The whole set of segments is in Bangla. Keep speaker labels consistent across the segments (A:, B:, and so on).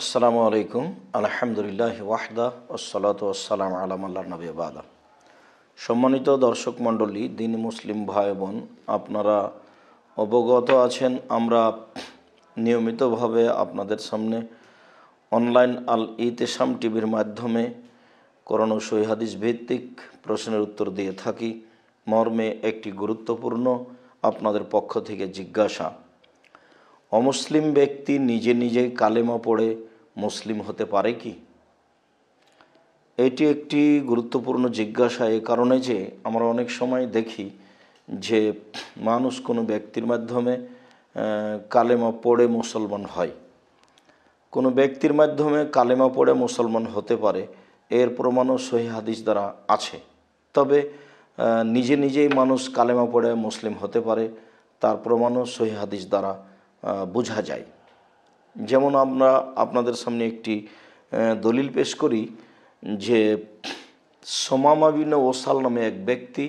A: আসসালামু আলাইকুম আলহামদুলিল্লাহ ওয়াহদা ওসলাত ওসালাম আল্লাহ নবী বাদা সম্মানিত দর্শক মণ্ডলী দিন মুসলিম ভাই বোন আপনারা অবগত আছেন আমরা নিয়মিতভাবে আপনাদের সামনে অনলাইন আল ইতেসাম টিভির মাধ্যমে করণ সৈহাদিস ভিত্তিক প্রশ্নের উত্তর দিয়ে থাকি মর্মে একটি গুরুত্বপূর্ণ আপনাদের পক্ষ থেকে জিজ্ঞাসা অমুসলিম ব্যক্তি নিজে নিজে কালেমা পড়ে মুসলিম হতে পারে কি এটি একটি গুরুত্বপূর্ণ জিজ্ঞাসা এ কারণে যে আমরা অনেক সময় দেখি যে মানুষ কোনো ব্যক্তির মাধ্যমে কালেমা পড়ে মুসলমান হয় কোনো ব্যক্তির মাধ্যমে কালেমা পড়ে মুসলমান হতে পারে এর প্রমাণও সহি হাদিস দ্বারা আছে তবে নিজে নিজেই মানুষ কালেমা পড়ে মুসলিম হতে পারে তার প্রমাণও সহি হাদিস দ্বারা বোঝা যায় যেমন আমরা আপনাদের সামনে একটি দলিল পেশ করি যে সোমামাবিন ওসাল নামে এক ব্যক্তি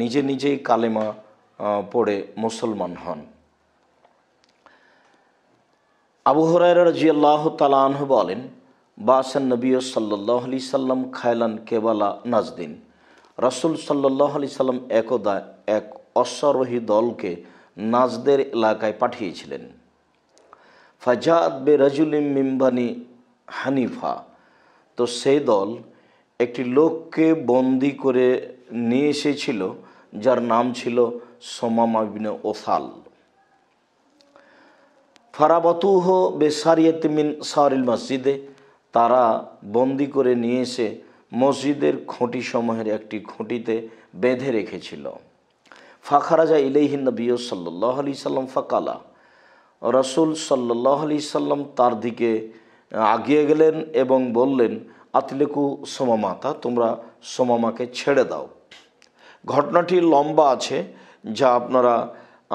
A: নিজে নিজেই কালেমা পড়ে মুসলমান হন আবু হরাইরা জিয়াল্লাহ তালাহ বলেন বাসান নবী সাল্লাহ আলি সাল্লাম খায়লান কেবালা নাজদিন রসুল সাল্লাহ আলি সাল্লাম একদা এক অশ্বারোহী দলকে নাজদের এলাকায় পাঠিয়েছিলেন ফাজাদ বে রাজুলিম মিম্বানি হানিফা তো সেই দল একটি লোককে বন্দি করে নিয়ে এসেছিল যার নাম ছিল সোমামাবিন ওসাল ফারাবতুহ সারিয়তমিন সারিল মসজিদে তারা বন্দি করে নিয়ে এসে মসজিদের খুঁটি সমূহের একটি খুঁটিতে বেঁধে রেখেছিল ফাখারাজা ইলেহিন বিয় সাল্লি সাল্লাম ফাকালা রসুল সাল্লাহ আলি সাল্লাম তার দিকে আগিয়ে গেলেন এবং বললেন আতলেকু সোমামাতা তোমরা সোমামাকে ছেড়ে দাও ঘটনাটি লম্বা আছে যা আপনারা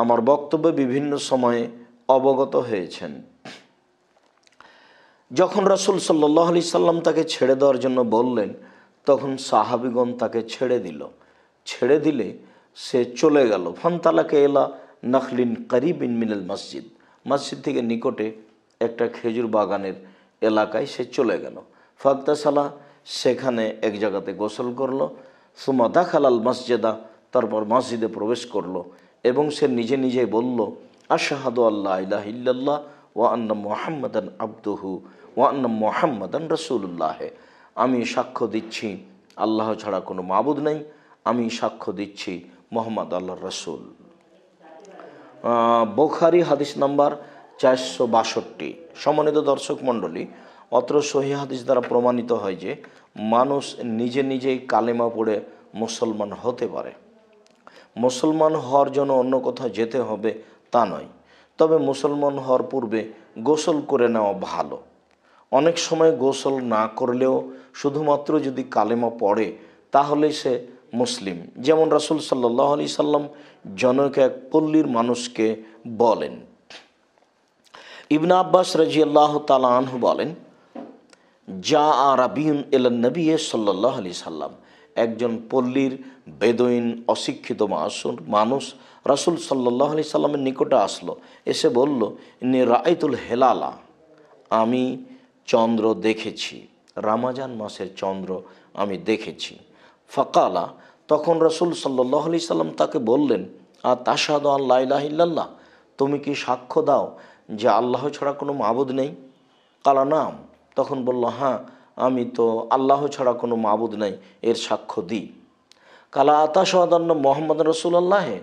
A: আমার বক্তব্যে বিভিন্ন সময়ে অবগত হয়েছেন যখন রসুল সাল্লাহ আলি সাল্লাম তাকে ছেড়ে দেওয়ার জন্য বললেন তখন সাহাবিগণ তাকে ছেড়ে দিল ছেড়ে দিলে সে চলে গেল ফান্তালাকে এলা নখলিন করিবিন মিনাল মসজিদ মসজিদ থেকে নিকটে একটা খেজুর বাগানের এলাকায় সে চলে গেল ফাক্তাসালা সেখানে এক জায়গাতে গোসল করলো সুমা দাখালাল মসজিদা তারপর মসজিদে প্রবেশ করলো এবং সে নিজে নিজে বলল আশাহাদু আল্লাহ ইলাহ ইল্লাল্লাহ ওয়ান্না মোহাম্মদান আব্দুহু আন্না মোহাম্মদান রসুল্লাহে আমি সাক্ষ্য দিচ্ছি আল্লাহ ছাড়া কোনো মাবুদ নেই আমি সাক্ষ্য দিচ্ছি মোহাম্মদ আল্লাহ রসুল বোখারি হাদিস নাম্বার চারশো বাষট্টি সমন্বিত দর্শক মণ্ডলী অত্র সহি হাদিস দ্বারা প্রমাণিত হয় যে মানুষ নিজে নিজেই কালেমা পড়ে মুসলমান হতে পারে মুসলমান হওয়ার জন্য অন্য কোথাও যেতে হবে তা নয় তবে মুসলমান হওয়ার পূর্বে গোসল করে নেওয়া ভালো অনেক সময় গোসল না করলেও শুধুমাত্র যদি কালেমা পড়ে তাহলে সে মুসলিম যেমন রাসুল সাল্লাহ আলি সাল্লাম জনক এক পল্লীর মানুষকে বলেন ইবনা আব্বাস রাজি আল্লাহ তালাহু বলেন যা আর এল নবী সাল্লাহ আলি সাল্লাম একজন পল্লীর বেদইন অশিক্ষিত মাসুর মানুষ রাসুল সাল্লাহ আলি সাল্লামের নিকটে আসলো এসে বলল ইনি রায়তুল হেলালা আমি চন্দ্র দেখেছি রামাজান মাসের চন্দ্র আমি দেখেছি ফকালা তখন রসুল সাল্লাহ আলি সাল্লাম তাকে বললেন আর তাসাদ আল্লাহ তুমি কি সাক্ষ্য দাও যে আল্লাহ ছাড়া কোনো মাবুদ নেই কালা নাম তখন বলল হ্যাঁ আমি তো আল্লাহ ছাড়া কোনো মাবুদ নেই এর সাক্ষ্য দিই কালা আতাসাদান্ন মোহাম্মদ রসুল আল্লাহে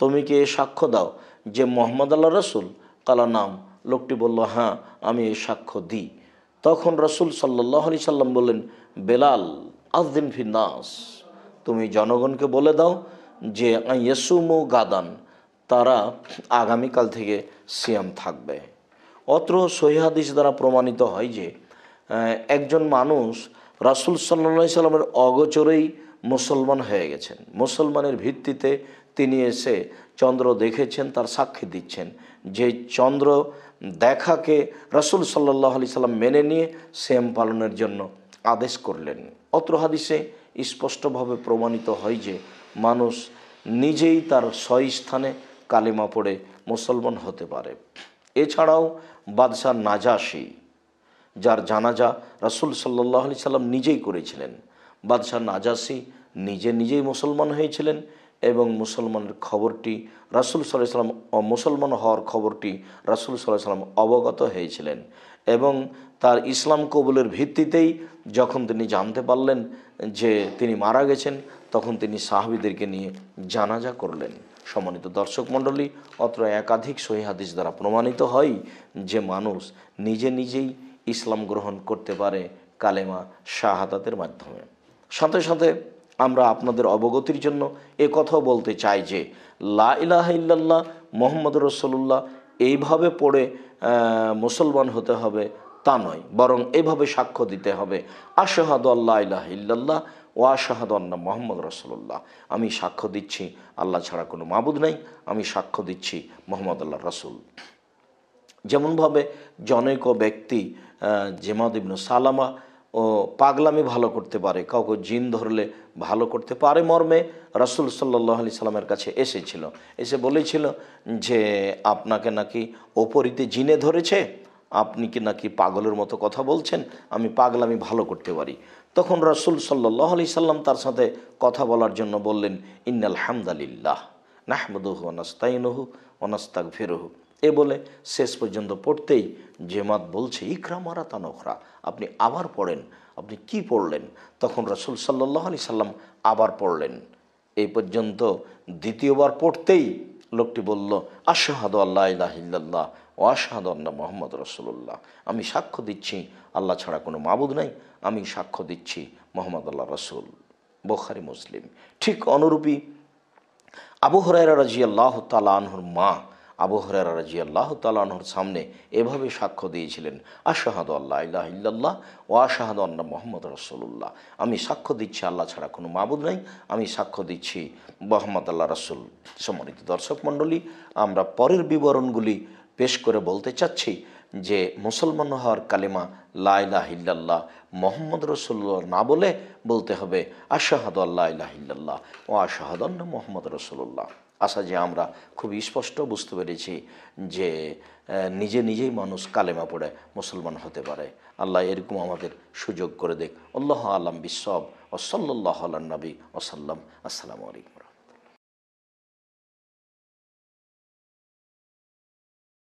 A: তুমি কি এ সাক্ষ্য দাও যে মোহাম্মদ আল্লাহ রসুল কালা নাম লোকটি বলল হ্যাঁ আমি এ সাক্ষ্য দিই তখন রসুল সাল্লাহ আলি সাল্লাম বললেন বেলাল আজদিন ফিনাস তুমি জনগণকে বলে দাও যে ইয়েসুমো গাদান তারা আগামীকাল থেকে সিয়াম থাকবে অত্র সহিহাদিস দ্বারা প্রমাণিত হয় যে একজন মানুষ রাসুল সাল্লা সাল্লামের অগোচরেই মুসলমান হয়ে গেছেন মুসলমানের ভিত্তিতে তিনি এসে চন্দ্র দেখেছেন তার সাক্ষী দিচ্ছেন যে চন্দ্র দেখাকে রসুল সাল্লাহ আলি সাল্লাম মেনে নিয়ে সেম পালনের জন্য আদেশ করলেন অত্র হাদিসে স্পষ্টভাবে প্রমাণিত হয় যে মানুষ নিজেই তার স্থানে কালিমা পড়ে মুসলমান হতে পারে এছাড়াও বাদশাহ নাজাসি যার জানাজা রাসুল সাল্লাহ আলি সাল্লাম নিজেই করেছিলেন বাদশাহ নাজাসি নিজে নিজেই মুসলমান হয়েছিলেন এবং মুসলমানের খবরটি রাসুল সাল্লাহ সাল্লাম মুসলমান হওয়ার খবরটি রাসুল সাল্লাহ সাল্লাম অবগত হয়েছিলেন এবং তার ইসলাম কবুলের ভিত্তিতেই যখন তিনি জানতে পারলেন যে তিনি মারা গেছেন তখন তিনি সাহাবিদেরকে নিয়ে জানাজা করলেন সম্মানিত দর্শক মণ্ডলী অত্র একাধিক সহিহাদিস দ্বারা প্রমাণিত হয় যে মানুষ নিজে নিজেই ইসলাম গ্রহণ করতে পারে কালেমা শাহাদাতের মাধ্যমে সাথে সাথে আমরা আপনাদের অবগতির জন্য এ কথাও বলতে চাই যে লা ইলাহা ইল্লাল্লাহ মোহাম্মদ রসল্লাহ এইভাবে পড়ে মুসলমান হতে হবে তা নয় বরং এভাবে সাক্ষ্য দিতে হবে আশাহাদ আল্লাহ ইল্লাহ ও আশাহাদ আল্লাহ মোহাম্মদ রসুল্লাহ আমি সাক্ষ্য দিচ্ছি আল্লাহ ছাড়া কোনো মাবুদ নাই আমি সাক্ষ্য দিচ্ছি মোহাম্মদ আল্লাহ রসুল যেমনভাবে জনৈক ব্যক্তি জেমাদ ইবনু সালামা ও পাগলামি ভালো করতে পারে কাউকে জিন ধরলে ভালো করতে পারে মর্মে রাসুল সাল্লাহ আলি সাল্লামের কাছে এসেছিল এসে বলেছিল যে আপনাকে নাকি ওপরিতে জিনে ধরেছে আপনি কি নাকি পাগলের মতো কথা বলছেন আমি পাগলামি ভালো করতে পারি তখন রাসুল সাল্লাহ আলি সাল্লাম তার সাথে কথা বলার জন্য বললেন ইন্নাল হামদালিল্লাহ নাহমদুহু অনাস্তাইনহু অনাস্তাক ফেরহু এ বলে শেষ পর্যন্ত পড়তেই জেমাত বলছে ইকরামারা তানখরা আপনি আবার পড়েন আপনি কি পড়লেন তখন রসুল সাল্লাহ আলি সাল্লাম আবার পড়লেন এই পর্যন্ত দ্বিতীয়বার পড়তেই লোকটি বলল আশাহাদ আল্লাহ ইল্লাহ ও আশাহাদ আল্লাহ মোহাম্মদ রসুল্লাহ আমি সাক্ষ্য দিচ্ছি আল্লাহ ছাড়া কোনো মাবুদ নাই আমি সাক্ষ্য দিচ্ছি মোহাম্মদ আল্লাহ রসুল বোখারি মুসলিম ঠিক অনুরূপী আবু হরাইরা রাজিয়াল্লাহ আল্লাহ তালা আনহুর মা আবু হরারা তালাহর সামনে এভাবে সাক্ষ্য দিয়েছিলেন আশাহাদ আল্লাহ ইল্লাহ ও আশাহাদ আল্লাহ মোহাম্মদ রসুল্লাহ আমি সাক্ষ্য দিচ্ছি আল্লাহ ছাড়া কোনো মাবুদ নাই আমি সাক্ষ্য দিচ্ছি মোহাম্মদ আল্লাহ রসুল সম্মানিত দর্শক মণ্ডলী আমরা পরের বিবরণগুলি পেশ করে বলতে চাচ্ছি যে মুসলমান হওয়ার কালিমা লাইলাহ ইল্লাল্লাহ মোহাম্মদ রসুল্লাহ না বলে বলতে হবে আশাহাদ আল্লাহ ইল্লাহ ও আশাহাদ মোহাম্মদ রসুল্লাহ আশা যে আমরা খুব স্পষ্ট বুঝতে পেরেছি যে নিজে নিজেই মানুষ কালেমা পড়ে মুসলমান হতে পারে আল্লাহ এরকম আমাদের সুযোগ করে দেখ আল্লাহ আলম বিশ্বব ও সাল্লাহ আল্লাহ নবী ওসাল্লাম আসসালামু আলাইকুম